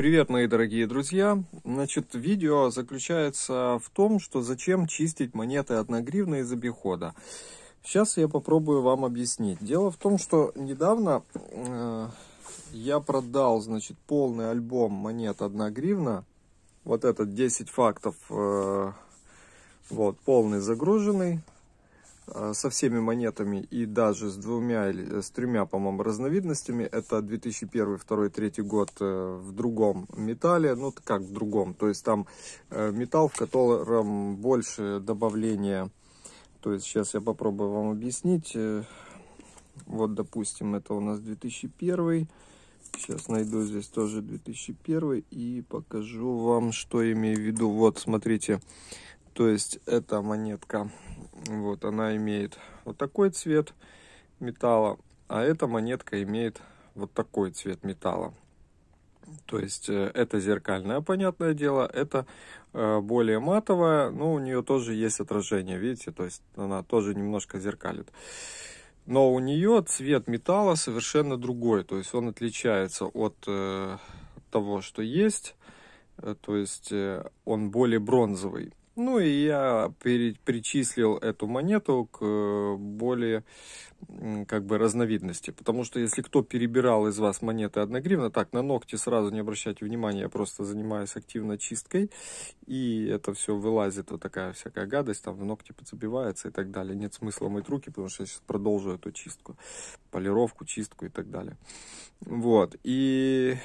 Привет, мои дорогие друзья! Значит, видео заключается в том, что зачем чистить монеты 1 гривна из обихода. Сейчас я попробую вам объяснить. Дело в том, что недавно э, я продал, значит, полный альбом монет 1 гривна. Вот этот 10 фактов, э, вот, полный загруженный. Э, со всеми монетами и даже с двумя или э, с тремя, по-моему, разновидностями. Это 2001, 2, 3 год э, в другом металле, ну как в другом, то есть там металл, в котором больше добавления. То есть сейчас я попробую вам объяснить. Вот, допустим, это у нас 2001. Сейчас найду здесь тоже 2001 и покажу вам, что имею в виду. Вот, смотрите, то есть эта монетка, вот она имеет вот такой цвет металла, а эта монетка имеет вот такой цвет металла. То есть э, это зеркальное, понятное дело, это э, более матовая, но у нее тоже есть отражение, видите, то есть она тоже немножко зеркалит. Но у нее цвет металла совершенно другой, то есть он отличается от э, того, что есть, то есть он более бронзовый. Ну и я перечислил эту монету к э, более как бы разновидности. Потому что если кто перебирал из вас монеты 1 гривна, так, на ногти сразу не обращайте внимания, я просто занимаюсь активно чисткой, и это все вылазит, вот такая всякая гадость, там в ногти подзабивается и так далее. Нет смысла мыть руки, потому что я сейчас продолжу эту чистку, полировку, чистку и так далее. Вот, и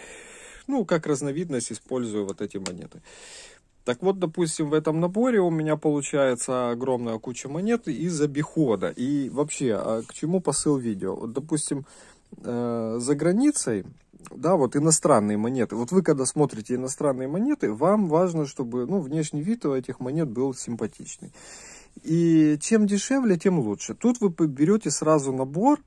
ну, как разновидность использую вот эти монеты. Так вот, допустим, в этом наборе у меня получается огромная куча монет из обихода. И вообще, а к чему посыл видео? Вот, допустим, э, за границей, да, вот иностранные монеты. Вот вы, когда смотрите иностранные монеты, вам важно, чтобы ну, внешний вид у этих монет был симпатичный. И чем дешевле, тем лучше. Тут вы берете сразу набор,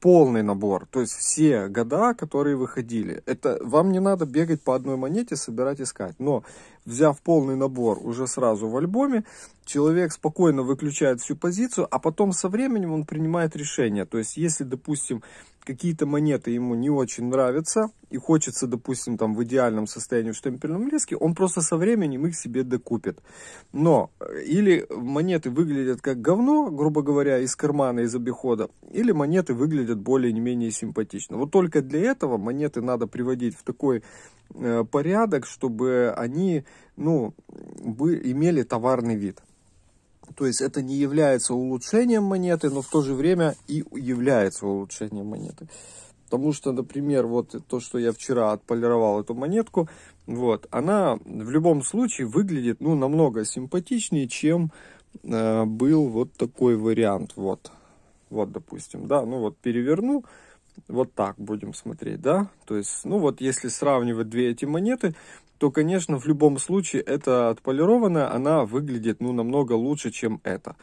полный набор, то есть все года, которые выходили. Это вам не надо бегать по одной монете, собирать, искать. Но взяв полный набор уже сразу в альбоме, человек спокойно выключает всю позицию, а потом со временем он принимает решение. То есть, если, допустим, какие-то монеты ему не очень нравятся и хочется, допустим, там в идеальном состоянии в штемпельном леске, он просто со временем их себе докупит. Но э, или монеты выглядят как говно, грубо говоря, из кармана, из обихода, или монеты выглядят более-менее симпатично. Вот только для этого монеты надо приводить в такой Э, порядок, чтобы они ну, бы имели товарный вид. То есть это не является улучшением монеты, но в то же время и является улучшением монеты. Потому что, например, вот то, что я вчера отполировал эту монетку, вот, она в любом случае выглядит, ну, намного симпатичнее, чем э, был вот такой вариант, вот. Вот, допустим, да, ну вот переверну, вот так будем смотреть, да? То есть, ну вот если сравнивать две эти монеты, то, конечно, в любом случае эта отполированная, она выглядит, ну, намного лучше, чем эта.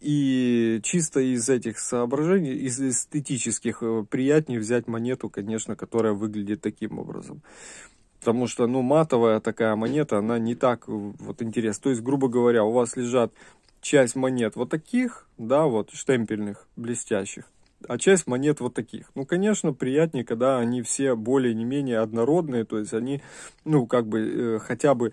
И чисто из этих соображений, из эстетических, э, приятнее взять монету, конечно, которая выглядит таким образом. Потому что, ну, матовая такая монета, она не так э, вот интересна. То есть, грубо говоря, у вас лежат часть монет вот таких, да, вот штемпельных, блестящих а часть монет вот таких. Ну, конечно, приятнее, когда они все более-не менее однородные, то есть они, ну, как бы э, хотя бы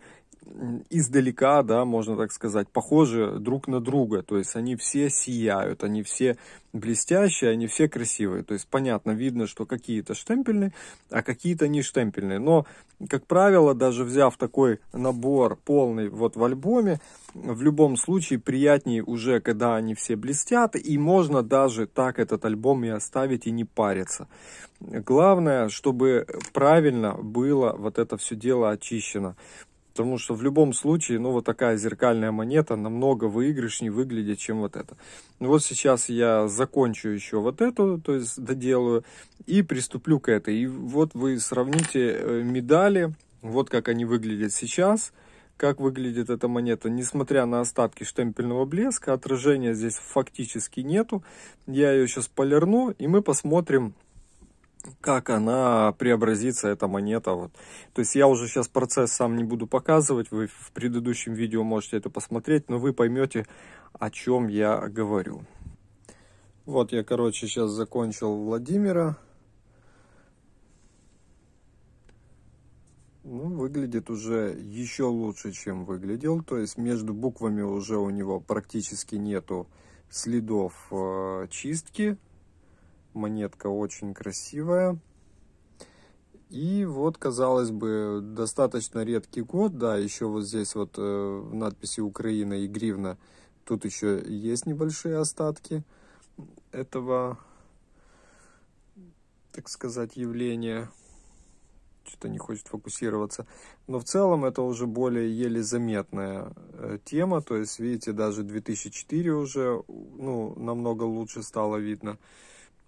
издалека, да, можно так сказать, похожи друг на друга. То есть они все сияют, они все блестящие, они все красивые. То есть понятно, видно, что какие-то штемпельные, а какие-то не штемпельные. Но, как правило, даже взяв такой набор полный вот в альбоме, в любом случае приятнее уже, когда они все блестят, и можно даже так этот альбом и оставить и не париться. Главное, чтобы правильно было вот это все дело очищено потому что в любом случае, ну, вот такая зеркальная монета намного выигрышнее выглядит, чем вот это. Ну, вот сейчас я закончу еще вот эту, то есть доделаю, и приступлю к этой. И вот вы сравните э, медали, вот как они выглядят сейчас, как выглядит эта монета. Несмотря на остатки штемпельного блеска, отражения здесь фактически нету. Я ее сейчас полирну, и мы посмотрим, как она преобразится, эта монета. Вот. То есть я уже сейчас процесс сам не буду показывать, вы в предыдущем видео можете это посмотреть, но вы поймете, о чем я говорю. Вот я, короче, сейчас закончил Владимира. Ну, выглядит уже еще лучше, чем выглядел. То есть между буквами уже у него практически нету следов э, чистки монетка очень красивая. И вот, казалось бы, достаточно редкий год, да, еще вот здесь вот э, в надписи «Украина» и «Гривна» тут еще есть небольшие остатки этого, так сказать, явления. Что-то не хочет фокусироваться. Но в целом это уже более еле заметная э, тема, то есть, видите, даже 2004 уже, ну, намного лучше стало видно.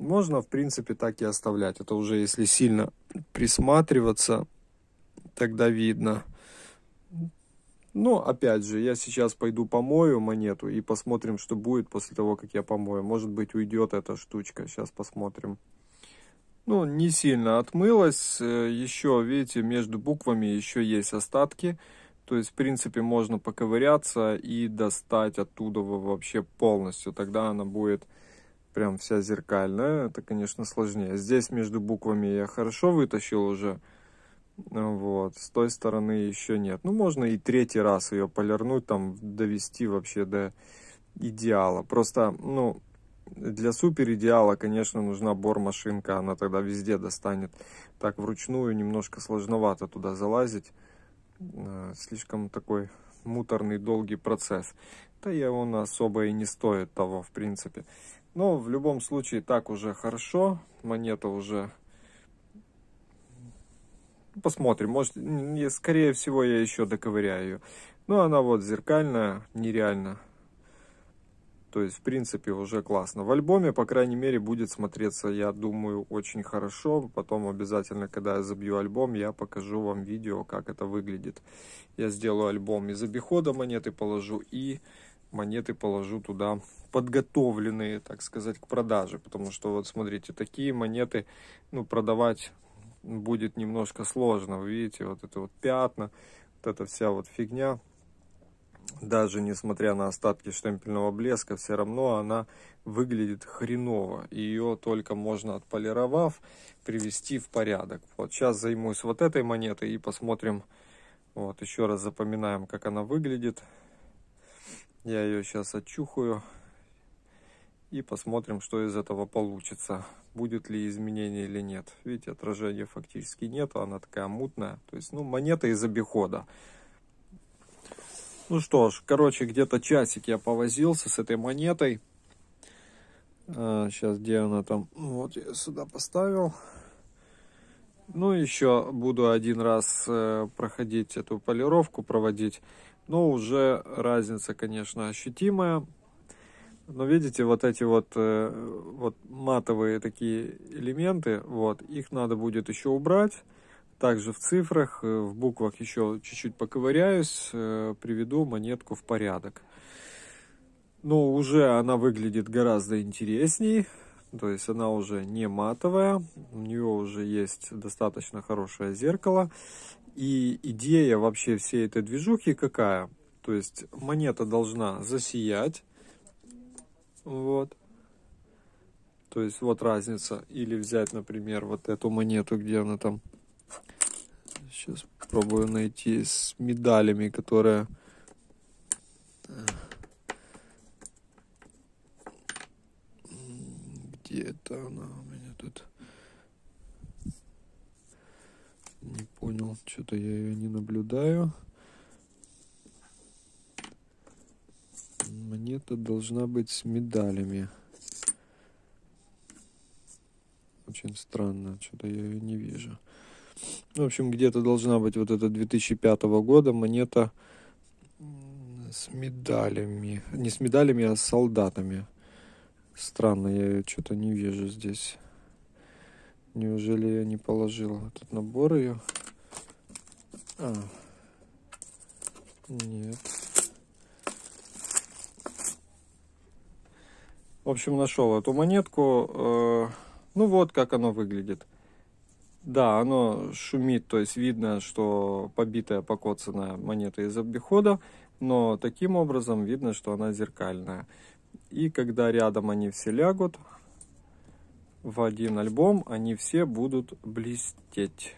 Можно, в принципе, так и оставлять. Это уже если сильно присматриваться, тогда видно. Но, ну, опять же, я сейчас пойду помою монету и посмотрим, что будет после того, как я помою. Может быть, уйдет эта штучка. Сейчас посмотрим. Ну, не сильно отмылась. Еще, видите, между буквами еще есть остатки. То есть, в принципе, можно поковыряться и достать оттуда вообще полностью. Тогда она будет прям вся зеркальная, это, конечно, сложнее. Здесь между буквами я хорошо вытащил уже, вот, с той стороны еще нет. Ну, можно и третий раз ее полирнуть, там, довести вообще до идеала. Просто, ну, для супер идеала, конечно, нужна бормашинка, она тогда везде достанет. Так вручную немножко сложновато туда залазить. Э, слишком такой муторный, долгий процесс. Да и он особо и не стоит того, в принципе. Но ну, в любом случае так уже хорошо. Монета уже... Посмотрим. Может, скорее всего, я еще доковыряю ее. Ну, Но она вот зеркальная, нереально. То есть, в принципе, уже классно. В альбоме, по крайней мере, будет смотреться, я думаю, очень хорошо. Потом обязательно, когда я забью альбом, я покажу вам видео, как это выглядит. Я сделаю альбом из обихода монеты положу и монеты положу туда подготовленные, так сказать, к продаже. Потому что, вот смотрите, такие монеты, ну, продавать будет немножко сложно. Вы видите, вот это вот пятна, вот эта вся вот фигня. Даже несмотря на остатки штемпельного блеска, все равно она выглядит хреново. Ее только можно отполировав, привести в порядок. Вот сейчас займусь вот этой монетой и посмотрим. Вот еще раз запоминаем, как она выглядит. Я ее сейчас отчухаю и посмотрим, что из этого получится. Будет ли изменение или нет. Видите, отражения фактически нет, а она такая мутная. То есть, ну, монета из обихода. Ну что ж, короче, где-то часик я повозился с этой монетой. А, сейчас, где она там? Ну, вот я сюда поставил. Ну, еще буду один раз э, проходить эту полировку, проводить но уже разница, конечно, ощутимая. Но видите, вот эти вот, э, вот матовые такие элементы, вот, их надо будет еще убрать. Также в цифрах, э, в буквах еще чуть-чуть поковыряюсь, э, приведу монетку в порядок. Но уже она выглядит гораздо интересней, то есть она уже не матовая, у нее уже есть достаточно хорошее зеркало. И идея вообще всей этой движухи какая? То есть монета должна засиять. Вот. То есть вот разница. Или взять, например, вот эту монету, где она там. Сейчас пробую найти с медалями, которая. что я ее не наблюдаю. Монета должна быть с медалями. Очень странно, что-то я ее не вижу. В общем, где-то должна быть вот эта 2005 года монета с медалями. Не с медалями, а с солдатами. Странно, я ее что-то не вижу здесь. Неужели я не положил этот набор ее? А. Нет. В общем, нашел эту монетку. Э, ну вот как оно выглядит. Да, оно шумит, то есть видно, что побитая, покоцанная монета из обихода, но таким образом видно, что она зеркальная. И когда рядом они все лягут в один альбом, они все будут блестеть.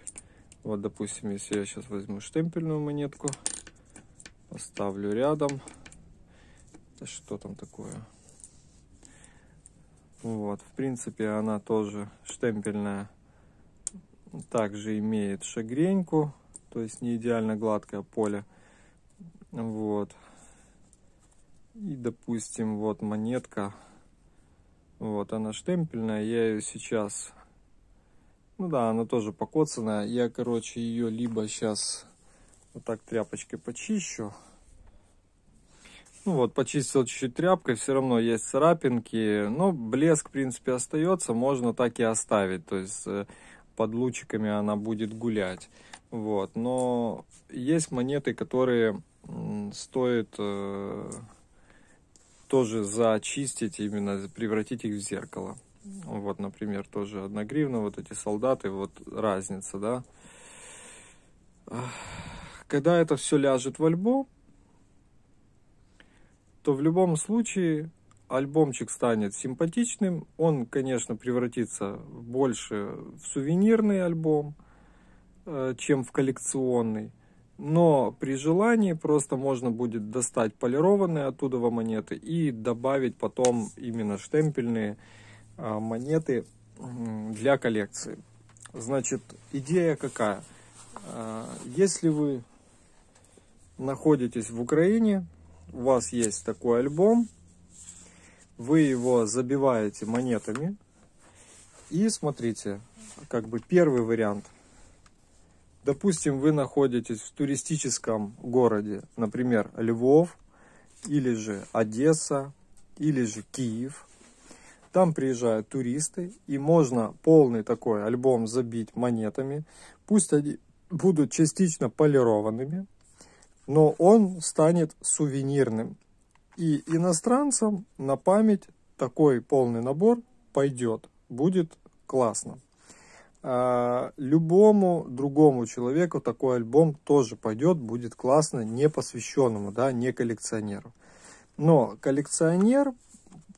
Вот, допустим, если я сейчас возьму штемпельную монетку, поставлю рядом. Это что там такое? Вот, в принципе, она тоже штемпельная. Также имеет шагреньку, то есть не идеально гладкое поле. Вот. И, допустим, вот монетка. Вот она штемпельная. Я ее сейчас ну да, она тоже покоцанная. Я, короче, ее либо сейчас вот так тряпочкой почищу. Ну вот, почистил чуть-чуть тряпкой, все равно есть царапинки. Но ну, блеск, в принципе, остается, можно так и оставить. То есть э, под лучиками она будет гулять. Вот, но есть монеты, которые стоит э, тоже зачистить, именно превратить их в зеркало. Вот, например, тоже 1 гривна, вот эти солдаты, вот разница, да. Когда это все ляжет в альбом, то в любом случае альбомчик станет симпатичным. Он, конечно, превратится больше в сувенирный альбом, э, чем в коллекционный. Но при желании просто можно будет достать полированные оттуда монеты и добавить потом именно штемпельные а, монеты для коллекции. Значит, идея какая? А, если вы находитесь в Украине, у вас есть такой альбом, вы его забиваете монетами и смотрите, как бы первый вариант. Допустим, вы находитесь в туристическом городе, например, Львов, или же Одесса, или же Киев – там приезжают туристы, и можно полный такой альбом забить монетами. Пусть они будут частично полированными, но он станет сувенирным. И иностранцам на память такой полный набор пойдет. Будет классно. А любому другому человеку такой альбом тоже пойдет, будет классно, не посвященному, да, не коллекционеру. Но коллекционер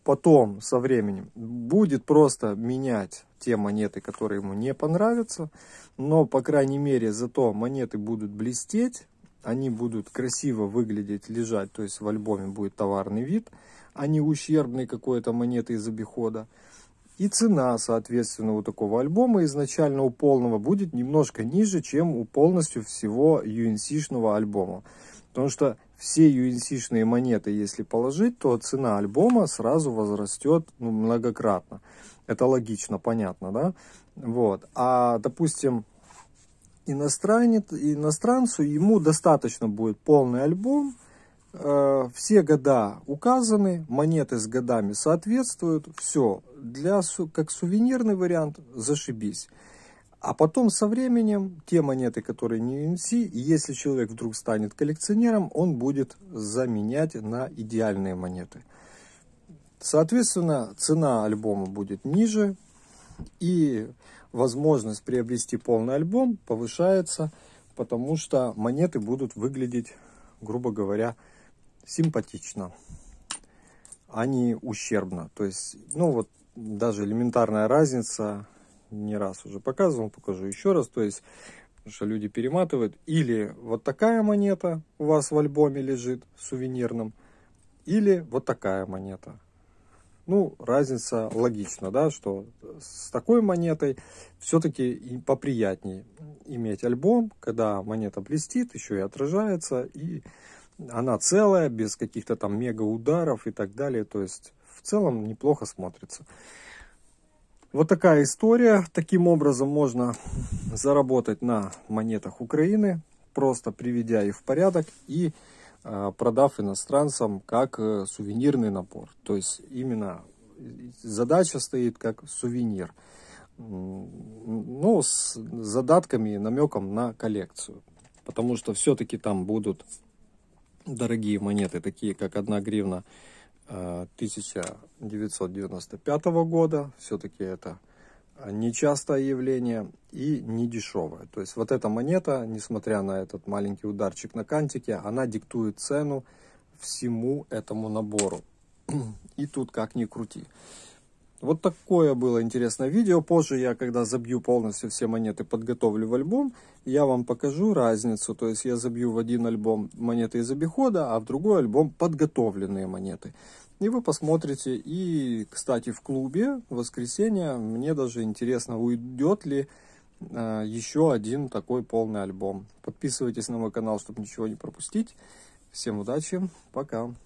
потом со временем будет просто менять те монеты, которые ему не понравятся, но, по крайней мере, зато монеты будут блестеть, они будут красиво выглядеть, лежать, то есть в альбоме будет товарный вид, а не ущербный какой-то монеты из обихода. И цена, соответственно, у такого альбома изначально у полного будет немножко ниже, чем у полностью всего UNC-шного альбома. Потому что все UNC-шные монеты, если положить, то цена альбома сразу возрастет ну, многократно. Это логично, понятно, да? Вот. А, допустим, иностранец, иностранцу ему достаточно будет полный альбом, э, все года указаны, монеты с годами соответствуют, все. Для, как сувенирный вариант, зашибись. А потом со временем те монеты, которые не UNC, если человек вдруг станет коллекционером, он будет заменять на идеальные монеты. Соответственно, цена альбома будет ниже, и возможность приобрести полный альбом повышается, потому что монеты будут выглядеть, грубо говоря, симпатично, а не ущербно. То есть, ну вот даже элементарная разница не раз уже показывал, покажу еще раз. То есть, что люди перематывают. Или вот такая монета у вас в альбоме лежит сувенирном, или вот такая монета. Ну, разница логична, да, что с такой монетой все-таки и поприятнее иметь альбом, когда монета блестит, еще и отражается, и она целая, без каких-то там мега ударов и так далее. То есть в целом неплохо смотрится. Вот такая история. Таким образом можно заработать на монетах Украины, просто приведя их в порядок и а, продав иностранцам как э, сувенирный набор. То есть именно задача стоит как сувенир. Ну, с задатками и намеком на коллекцию. Потому что все-таки там будут дорогие монеты, такие как 1 гривна 1995 года. Все-таки это э, нечастое явление и не дешевое. То есть вот эта монета, несмотря на этот маленький ударчик на кантике, она диктует цену всему этому набору. И тут как ни крути. Вот такое было интересное видео. Позже я, когда забью полностью все монеты, подготовлю в альбом, я вам покажу разницу. То есть я забью в один альбом монеты из обихода, а в другой альбом подготовленные монеты. И вы посмотрите. И, кстати, в клубе в воскресенье мне даже интересно, уйдет ли э, еще один такой полный альбом. Подписывайтесь на мой канал, чтобы ничего не пропустить. Всем удачи, пока!